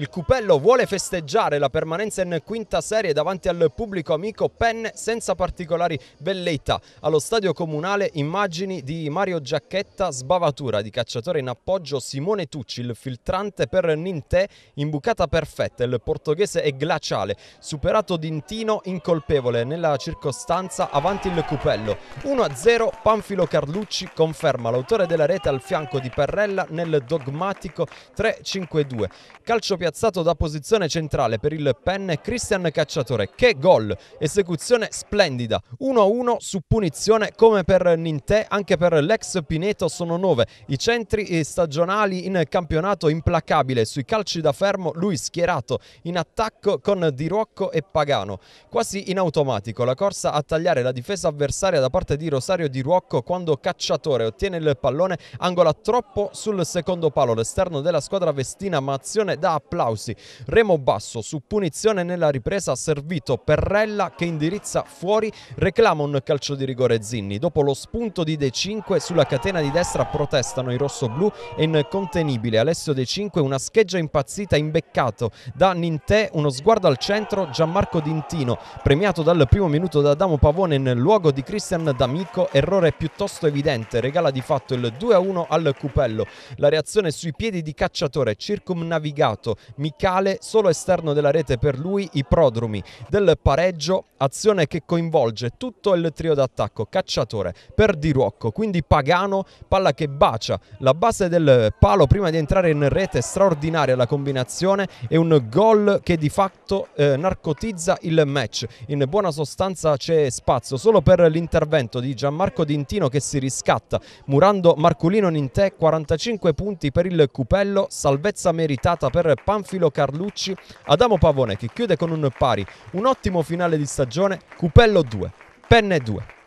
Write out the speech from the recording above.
Il Cupello vuole festeggiare la permanenza in quinta serie davanti al pubblico amico Penn senza particolari velleità. Allo stadio comunale immagini di Mario Giacchetta, sbavatura di cacciatore in appoggio Simone Tucci, il filtrante per Nintè, imbucata perfetta, il portoghese è glaciale, superato Dintino incolpevole nella circostanza avanti il Cupello. 1-0 Panfilo Carlucci conferma l'autore della rete al fianco di Perrella nel dogmatico 3-5-2. Calcio piazzato piazzato da posizione centrale per il pen Christian Cacciatore. Che gol! Esecuzione splendida. 1-1 su punizione come per Nintè, anche per l'ex Pineto sono 9. I centri eh, stagionali in campionato implacabile. Sui calci da fermo lui schierato in attacco con Di Ruocco e Pagano. Quasi in automatico la corsa a tagliare la difesa avversaria da parte di Rosario Di Ruocco quando Cacciatore ottiene il pallone angola troppo sul secondo palo. L'esterno della squadra vestina ma azione da appoggio applausi. Remo basso su punizione nella ripresa ha servito Perrella che indirizza fuori, reclama un calcio di rigore Zinni. Dopo lo spunto di De Cinque sulla catena di destra protestano i rossoblù e incontenibile Alessio De Cinque una scheggia impazzita imbeccato da Nintè, uno sguardo al centro Gianmarco Dintino, premiato dal primo minuto da Adamo Pavone nel luogo di Christian D'Amico, errore piuttosto evidente, regala di fatto il 2-1 al Cupello. La reazione sui piedi di cacciatore circumnavigato Micale, solo esterno della rete per lui, i prodromi del pareggio, azione che coinvolge tutto il trio d'attacco, cacciatore per Di Ruocco, quindi Pagano, palla che bacia la base del palo prima di entrare in rete, straordinaria la combinazione e un gol che di fatto eh, narcotizza il match. In buona sostanza c'è spazio solo per l'intervento di Gianmarco Dintino che si riscatta, murando Marculino Nintè, 45 punti per il Cupello, salvezza meritata per Pagano Panfilo Carlucci, Adamo Pavone che chiude con un pari, un ottimo finale di stagione, Cupello 2, Penne 2.